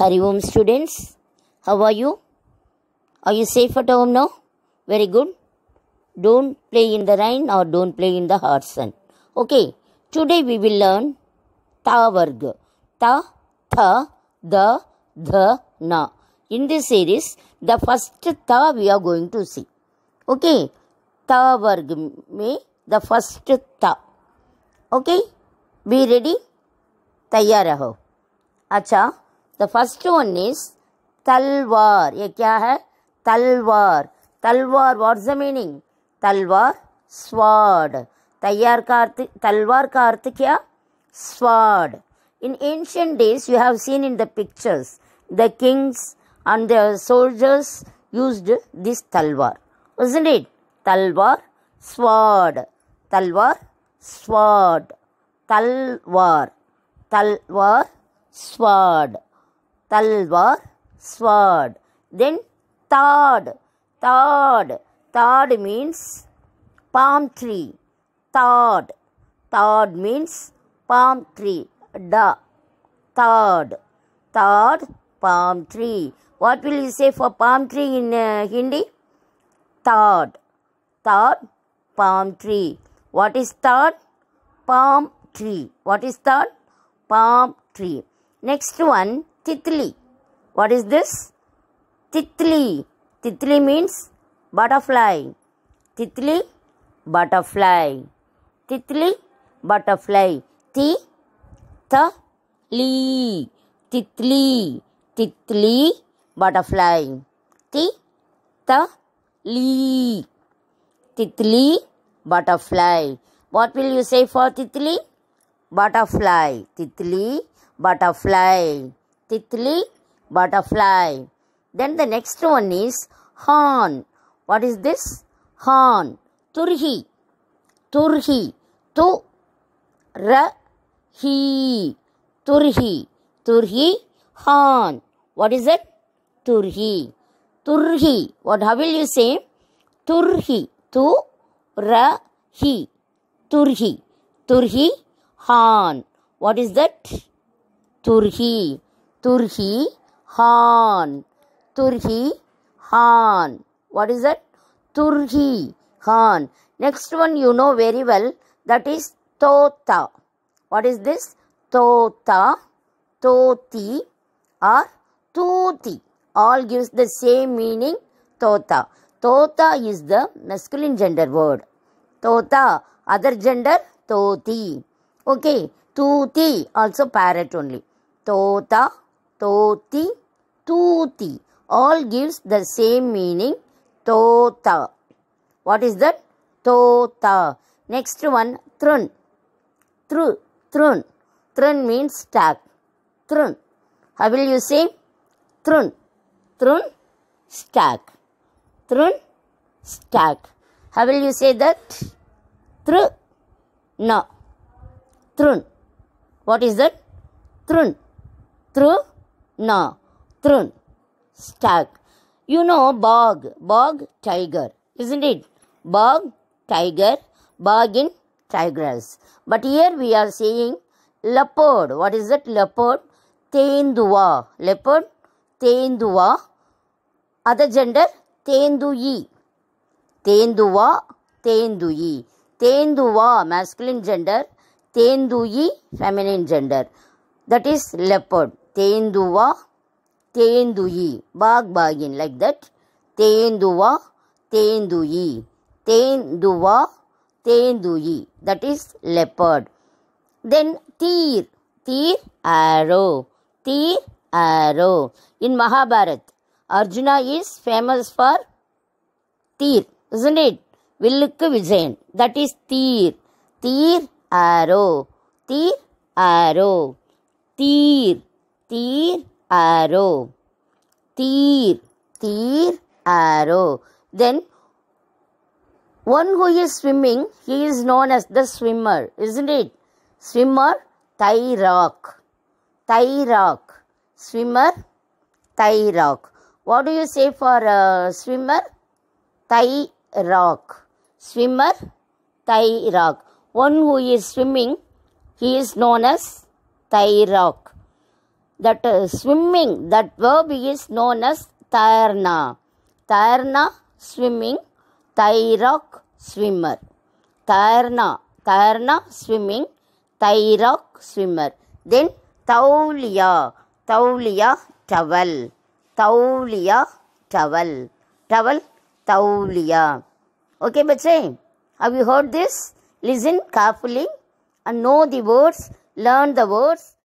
Hari students, how are you? Are you safe at home now? Very good. Don't play in the rain or don't play in the hot sun. Okay, today we will learn Ta Varga. Ta, Tha, Da, Dha, Na. In this series, the first Ta we are going to see. Okay, Ta Varga the first Ta. Okay, be ready? तैयार रहो Acha. The first one is Talwar. ये क्या Talwar. Talwar, what's the meaning? Talwar, sword. तैयार का अर्थ talwar का sword. In ancient days, you have seen in the pictures, the kings and the soldiers used this talwar. is not it? Talwar, sword. Talwar, sword. Talwar. Talwar, sword talwar, sword. Then third, third, third means palm tree. Third, third means palm tree. Da, third, third palm tree. What will you say for palm tree in uh, Hindi? Third, third palm tree. What is third? Palm tree. What is third? Palm tree. Next one, titli. What is this? Titli. Titli means butterfly. Titli, butterfly. Titli, butterfly. Ti, ta, li. Titli. Titli, butterfly. Ti, li. Titli, butterfly. What will you say for titli? Butterfly. Titli, butterfly. Titli, butterfly. Then the next one is horn. What is this? Horn. Turhi. Turhi. Tu. Ra. He. Turhi. Turhi. Horn. What is it? Turhi. Turhi. What, how will you say? Turhi. Tu. Ra. He. Turhi. Turhi. Horn. What is that? Turhi. Turki han Turki han what is that Turki han next one you know very well that is tota what is this tota toti or tuti all gives the same meaning tota tota is the masculine gender word tota other gender toti okay tuti also parrot only tota Toti, Tuti all gives the same meaning Tota. What is that? Tota. Next one, Trun. Tru, Trun. Trun means stack. Trun. How will you say? Trun. Trun, stack. Trun, stack. How will you say that? Tru, no. Trun. What is that? Trun. Trun na, thrun, stag. You know bog, bog, tiger, isn't it? Bog, tiger, bargain, tigress. But here we are saying leopard. What is that leopard? Tendua. Leopard, tendua. Other gender, tenduyi. Tendua, tenduyi. Tenduva, masculine gender. Tenduyi, feminine gender. That is leopard. Tendua tendui bagh baghin like that tendua tendui tendua tendui that is leopard then teer teer arrow teer arrow in Mahabharat Arjuna is famous for teer isn't it வில்லுக்கு Vijayan that is teer teer arrow teer arrow தீர் तीर arrow तीर then one who is swimming he is known as the swimmer isn't it swimmer Thai rock, Thai rock. swimmer Thai rock. what do you say for a uh, swimmer Thai rock. swimmer Thai rock. one who is swimming he is known as Thai rock that uh, swimming, that verb is known as tairna. Tairna, swimming, tairok, swimmer. Tairna, tairna, swimming, tairok, swimmer. Then taulia, taulia, towel. Taulia, towel. Towel, taulia. Okay, but have you heard this? Listen carefully and know the words, learn the words.